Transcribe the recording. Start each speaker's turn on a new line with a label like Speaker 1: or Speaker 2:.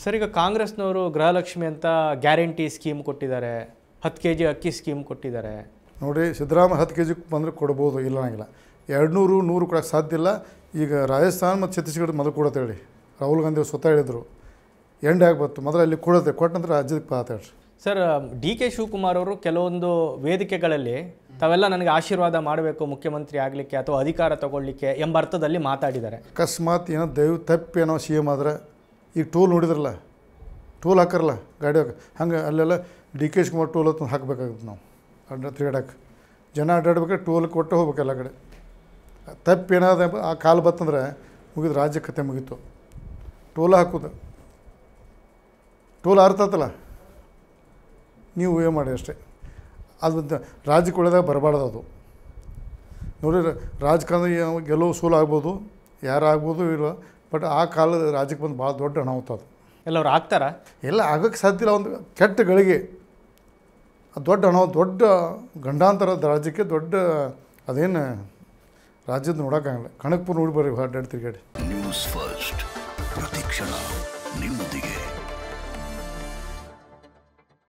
Speaker 1: sir ಈಗ ಕಾಂಗ್ರೆಸ್ನವರು ಗೃಹಲಕ್ಷ್ಮಿ ಅಂತ ಗ್ಯಾರಂಟಿ ಸ್ಕೀಮ್ ಕೊಟ್ಟಿದ್ದಾರೆ ಹತ್ತು ಕೆ ಜಿ ಅಕ್ಕಿ
Speaker 2: ಸ್ಕೀಮ್ ಕೊಟ್ಟಿದ್ದಾರೆ ನೋಡಿ ಸಿದ್ದರಾಮಯ್ಯ ಹತ್ತು ಕೆ ಜಿಗೆ ಬಂದರೆ ಕೊಡ್ಬೋದು ಇಲ್ಲ ಅನ್ನಂಗಿಲ್ಲ ಎರಡು ನೂರು ನೂರು ಸಾಧ್ಯ ಇಲ್ಲ ಈಗ ರಾಜಸ್ಥಾನ ಮತ್ತು ಛತ್ತೀಸ್ಗಢ ಮೊದಲು ಕೊಡತ್ತೇಳಿ ರಾಹುಲ್ ಗಾಂಧಿ ಅವ್ರು ಸ್ವತಃ ಹೇಳಿದರು ಎಂಡ್ ಆಗ್ಬತ್ತು ಮೊದಲು ಅಲ್ಲಿ ಕೊಡತ್ತೆ ಕೊಟ್ಟ ನಂತರ ರಾಜ್ಯಕ್ಕೆ ಮಾತಾಡ್ರಿ
Speaker 1: ಸರ್ ಡಿ ಕೆ ಶಿವಕುಮಾರ್ ಅವರು ಕೆಲವೊಂದು ವೇದಿಕೆಗಳಲ್ಲಿ ತಾವೆಲ್ಲ ನನಗೆ ಆಶೀರ್ವಾದ ಮಾಡಬೇಕು ಮುಖ್ಯಮಂತ್ರಿ ಆಗಲಿಕ್ಕೆ ಅಥವಾ ಅಧಿಕಾರ ತಗೊಳ್ಳಿಕ್ಕೆ ಎಂಬ ಅರ್ಥದಲ್ಲಿ ಮಾತಾಡಿದ್ದಾರೆ
Speaker 2: ಅಕಸ್ಮಾತ್ ಏನೋ ದೈವ ತಪ್ಪೇನೋ ಸಿ ಎಮ್ ಆದರೆ ಈಗ ಟೋಲ್ ನೋಡಿದ್ರಲ್ಲ ಟೋಲ್ ಹಾಕರಲ್ಲ ಗಾಡಿ ಹಂಗೆ ಅಲ್ಲೆಲ್ಲ ಡಿ ಕೆ ಶಿವಕುಮಾರ್ ಟೋಲ್ ಅಂತ ಹಾಕಬೇಕಾಗುತ್ತೆ ನಾವು ಅಡ್ಡ ತಿರುಗಾಡಕ್ಕೆ ಜನ ಅಡ್ಡಾಡ್ಬೇಕು ಟೋಲ್ ಕೊಟ್ಟು ಹೋಗ್ಬೇಕು ಎಲ್ಲ ಕಡೆ ತಪ್ಪೇನಾದ ಆ ಕಾಲು ಬತ್ತಂದ್ರೆ ಮುಗಿದು ರಾಜ್ಯ ಕತೆ ಮುಗೀತು ಟೋಲ್ ಹಾಕೋದು ಟೋಲ್ ಆರ್ತತಲ್ಲ ನೀವು ಏನು ಮಾಡಿ ಅಷ್ಟೇ ಅದು ರಾಜ್ಯಕ್ಕೆ ಒಳ್ಳೆದಾಗ ಬರಬಾರ್ದು ಅದು ನೋಡಿ ರಾಜಕಾರಣ ಗೆಲುವು ಸೋಲು ಆಗ್ಬೋದು ಯಾರು ಆಗ್ಬೋದು ಇರೋ ಬಟ್ ಆ ಕಾಲದ ರಾಜ್ಯಕ್ಕೆ ಬಂದು ಭಾಳ ದೊಡ್ಡ ಹಣ ಅದು ಎಲ್ಲ ಆಗ್ತಾರ ಎಲ್ಲ ಆಗೋಕ್ಕೆ ಸಾಧ್ಯ ಇಲ್ಲ ಒಂದು ಕೆಟ್ಟ ಗಳಿಗೆ ದೊಡ್ಡ ಹಣ ದೊಡ್ಡ ಗಂಡಾಂತರ ರಾಜ್ಯಕ್ಕೆ ದೊಡ್ಡ ಅದೇನು ರಾಜ್ಯದ ನೋಡೋಕ್ಕಾಗಲ್ಲ ಕಣಕ್ಪುರ್ ನೋಡಿ ಬರ್ರಿ ಅಡ್ಡಾಡ್ತಿರ್ಗಾಡಿ ನ್ಯೂಸ್ ಫಸ್ಟ್ ಪ್ರತಿ ನಿಮ್ಮೊಂದಿಗೆ